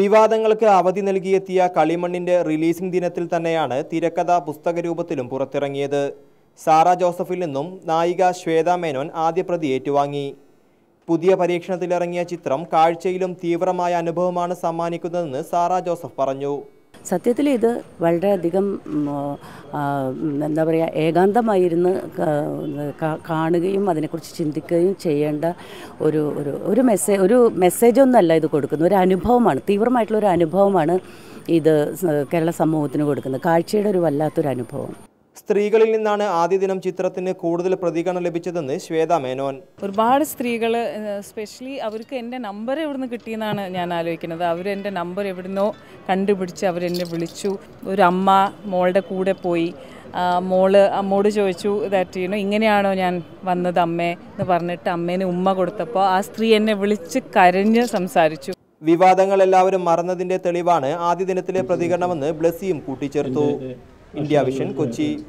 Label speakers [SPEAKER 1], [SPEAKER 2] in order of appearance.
[SPEAKER 1] വിവാദങ്ങൾക്ക് അവധി നൽകിയെത്തിയ കളിമണ്ണിന്റെ റിലീസിംഗ് ദിനത്തിൽ തന്നെയാണ് തിരക്കഥ പുസ്തക രൂപത്തിലും പുറത്തിറങ്ങിയത് സാറ ജോസഫിൽ നിന്നും നായിക ശ്വേത മേനോൻ ആദ്യ പ്രതി ഏറ്റുവാങ്ങി പുതിയ പരീക്ഷണത്തിലിറങ്ങിയ ചിത്രം കാഴ്ചയിലും തീവ്രമായ അനുഭവമാണ് സമ്മാനിക്കുന്നതെന്ന് സാറ ജോസഫ് പറഞ്ഞു
[SPEAKER 2] സത്യത്തിൽ ഇത് വളരെയധികം എന്താ പറയുക ഏകാന്തമായിരുന്ന് കാണുകയും അതിനെക്കുറിച്ച് ചിന്തിക്കുകയും ചെയ്യേണ്ട ഒരു ഒരു ഒരു മെസ്സേജ് ഒരു മെസ്സേജൊന്നുമല്ല ഇത് കൊടുക്കുന്നത് ഒരു അനുഭവമാണ് തീവ്രമായിട്ടുള്ള ഒരു അനുഭവമാണ് ഇത് കേരള സമൂഹത്തിന് കൊടുക്കുന്നത് കാഴ്ചയുടെ ഒരു വല്ലാത്തൊരു അനുഭവം
[SPEAKER 1] സ്ത്രീകളിൽ നിന്നാണ് ആദ്യ ദിനം ചിത്രത്തിന് കൂടുതൽ പ്രതികരണം ലഭിച്ചതെന്ന് ശ്വേത മേനോൻ
[SPEAKER 3] ഒരുപാട് സ്ത്രീകൾ സ്പെഷ്യലി അവർക്ക് എൻ്റെ നമ്പർ എവിടുന്ന് കിട്ടിയെന്നാണ് ഞാൻ ആലോചിക്കുന്നത് അവരെൻ്റെ നമ്പർ എവിടുന്നോ കണ്ടുപിടിച്ച് അവരെന്നെ വിളിച്ചു ഒരു അമ്മ മോളുടെ കൂടെ പോയി മോള് അമ്മോട് ചോദിച്ചു ദാറ്റ് ചെയ്യുന്നു ഇങ്ങനെയാണോ ഞാൻ വന്നത് അമ്മേ എന്ന് പറഞ്ഞിട്ട് അമ്മേനെ ഉമ്മ കൊടുത്തപ്പോൾ ആ സ്ത്രീ എന്നെ വിളിച്ച് കരഞ്ഞ് സംസാരിച്ചു
[SPEAKER 1] വിവാദങ്ങൾ എല്ലാവരും മറന്നതിന്റെ തെളിവാണ് ആദ്യ ദിനത്തിലെ പ്രതികരണമെന്ന് ബ്ലസ്സിയും കൂട്ടിച്ചേർത്തു ഇന്ത്യ വിഷൻ കൊച്ചി